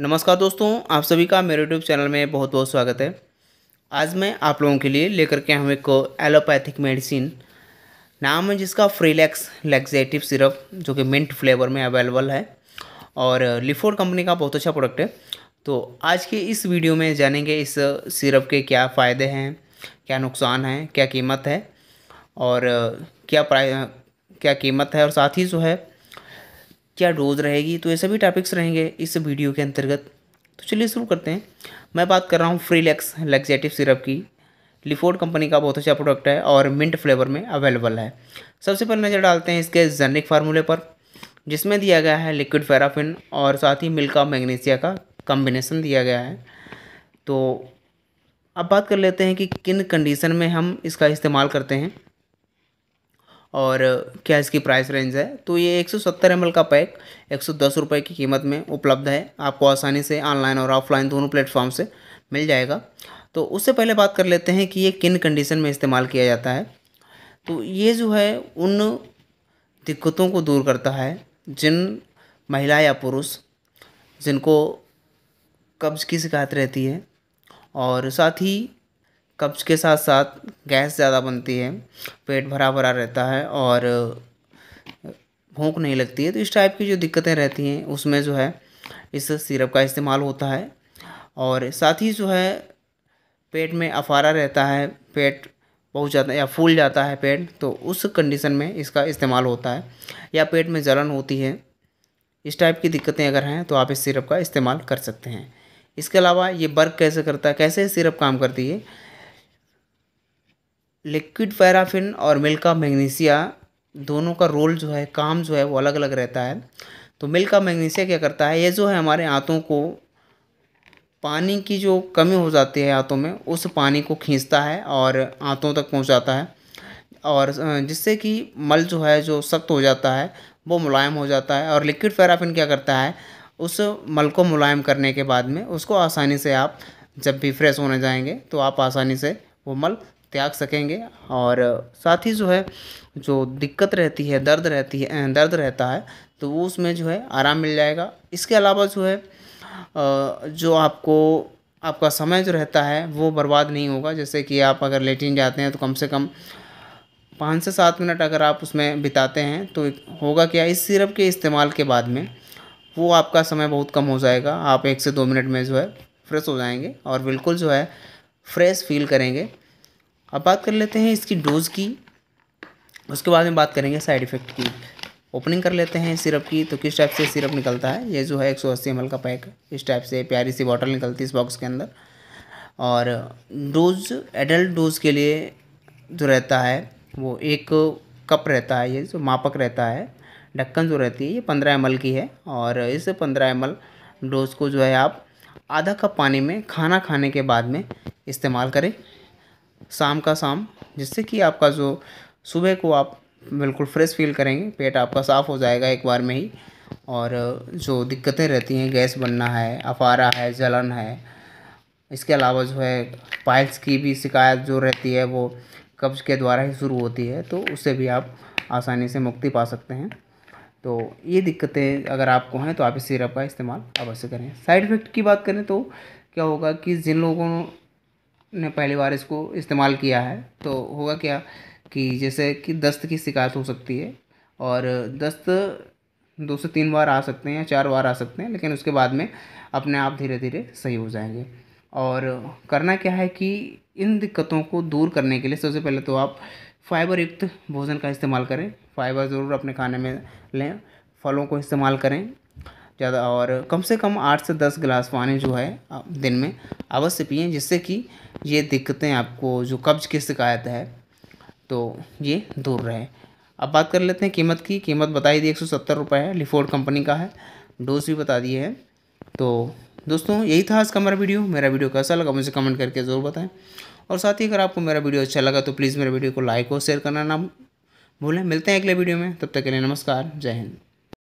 नमस्कार दोस्तों आप सभी का मेरे यूट्यूब चैनल में बहुत बहुत स्वागत है आज मैं आप लोगों के लिए लेकर के हम एक एलोपैथिक मेडिसिन नाम है जिसका फ्रीलैक्स लैक्सेटिव सिरप जो कि मिंट फ्लेवर में अवेलेबल है और लिफोर कंपनी का बहुत अच्छा प्रोडक्ट है तो आज के इस वीडियो में जानेंगे इस सिरप के क्या फ़ायदे हैं क्या नुकसान हैं क्या कीमत है और क्या प्राइ क्या कीमत है और साथ ही जो है क्या डोज रहेगी तो ये सभी टॉपिक्स रहेंगे इस वीडियो के अंतर्गत तो चलिए शुरू करते हैं मैं बात कर रहा हूँ फ्री लैक्स सिरप की लिफोर्ड कंपनी का बहुत अच्छा प्रोडक्ट है और मिंट फ्लेवर में अवेलेबल है सबसे पहले नज़र डालते हैं इसके जेनिक फार्मूले पर जिसमें दिया गया है लिक्विड फेराफिन और साथ ही मिल्का मैग्नीशिया का कॉम्बिनेसन दिया गया है तो अब बात कर लेते हैं कि किन कंडीशन में हम इसका इस्तेमाल करते हैं और क्या इसकी प्राइस रेंज है तो ये 170 ml का पैक एक सौ की कीमत में उपलब्ध है आपको आसानी से ऑनलाइन और ऑफलाइन दोनों प्लेटफॉर्म से मिल जाएगा तो उससे पहले बात कर लेते हैं कि ये किन कंडीशन में इस्तेमाल किया जाता है तो ये जो है उन दिक्कतों को दूर करता है जिन महिला या पुरुष जिनको कब्ज की शिकायत रहती है और साथ ही कब्ज़ के साथ साथ गैस ज़्यादा बनती है पेट भरा भरा रहता है और भूख नहीं लगती है तो इस टाइप की जो दिक्कतें रहती हैं उसमें जो है इस सिरप का इस्तेमाल होता है और साथ ही जो है पेट में अफारा रहता है पेट बहुत ज़्यादा या फूल जाता है पेट तो उस कंडीशन में इसका इस्तेमाल होता है या पेट में जलन होती है इस टाइप की दिक्कतें अगर हैं तो आप इस सिरप का इस्तेमाल कर सकते हैं इसके अलावा ये वर्क कैसे करता है कैसे सिरप काम करती है लिक्विड पैराफिन और मिल्का का मैग्नीसिया दोनों का रोल जो है काम जो है वो अलग अलग रहता है तो मिल्क का मैग्नीसिया क्या करता है ये जो है हमारे आँतों को पानी की जो कमी हो जाती है आँतों में उस पानी को खींचता है और आँतों तक पहुँचाता है और जिससे कि मल जो है जो सख्त हो जाता है वो मुलायम हो जाता है और लिक्विड पैराफिन क्या करता है उस मल को मुलायम करने के बाद में उसको आसानी से आप जब भी फ्रेश होने जाएंगे तो आप आसानी से वो मल त्याग सकेंगे और साथ ही जो है जो दिक्कत रहती है दर्द रहती है अं, दर्द रहता है तो वो उसमें जो है आराम मिल जाएगा इसके अलावा जो है जो आपको आपका समय जो रहता है वो बर्बाद नहीं होगा जैसे कि आप अगर लेटिन जाते हैं तो कम से कम पाँच से सात मिनट अगर आप उसमें बिताते हैं तो होगा क्या इस सिरप के इस्तेमाल के बाद में वो आपका समय बहुत कम हो जाएगा आप एक से दो मिनट में जो है फ्रेश हो जाएंगे और बिल्कुल जो है फ्रेश फील करेंगे अब बात कर लेते हैं इसकी डोज़ की उसके बाद में बात करेंगे साइड इफ़ेक्ट की ओपनिंग कर लेते हैं सिरप की तो किस टाइप से सिरप निकलता है ये जो है एक सौ अस्सी एम का पैक इस टाइप से प्यारी सी बॉटल निकलती है इस बॉक्स के अंदर और डोज एडल्ट डोज के लिए जो रहता है वो एक कप रहता है ये जो मापक रहता है ढक्कन जो रहती है ये पंद्रह एम की है और इस पंद्रह एम डोज को जो है आप आधा कप पानी में खाना खाने के बाद में इस्तेमाल करें शाम का शाम जिससे कि आपका जो सुबह को आप बिल्कुल फ्रेश फील करेंगे पेट आपका साफ़ हो जाएगा एक बार में ही और जो दिक्कतें रहती हैं गैस बनना है अफारा है जलन है इसके अलावा जो है पाइल्स की भी शिकायत जो रहती है वो कब्ज के द्वारा ही शुरू होती है तो उससे भी आप आसानी से मुक्ति पा सकते हैं तो ये दिक्कतें अगर आपको हैं तो आप इस सिरप का इस्तेमाल अवश्य करें साइड इफ़ेक्ट की बात करें तो क्या होगा कि जिन लोगों ने पहली बार इसको इस्तेमाल किया है तो होगा क्या कि जैसे कि दस्त की शिकायत हो सकती है और दस्त दो से तीन बार आ सकते हैं या चार बार आ सकते हैं लेकिन उसके बाद में अपने आप धीरे धीरे सही हो जाएंगे और करना क्या है कि इन दिक्कतों को दूर करने के लिए सबसे पहले तो आप फाइबर युक्त भोजन का इस्तेमाल करें फाइबर ज़रूर अपने खाने में लें फलों को इस्तेमाल करें ज़्यादा और कम से कम आठ से दस गिलास पानी जो है दिन में अवश्य पिए जिससे कि ये दिक्कतें आपको जो कब्ज की शिकायत है तो ये दूर रहे अब बात कर लेते हैं कीमत की कीमत बताई दी एक सौ सत्तर रुपये है लिफोर्ड कंपनी का है डोज भी बता दिए है तो दोस्तों यही था आज का मेरा वीडियो मेरा वीडियो कैसा लगा मुझे कमेंट करके ज़रूर बताएं और साथ ही अगर आपको मेरा वीडियो अच्छा लगा तो प्लीज़ मेरे वीडियो को लाइक और शेयर करना ना भूलें मिलते हैं अगले वीडियो में तब तक के लिए नमस्कार जय हिंद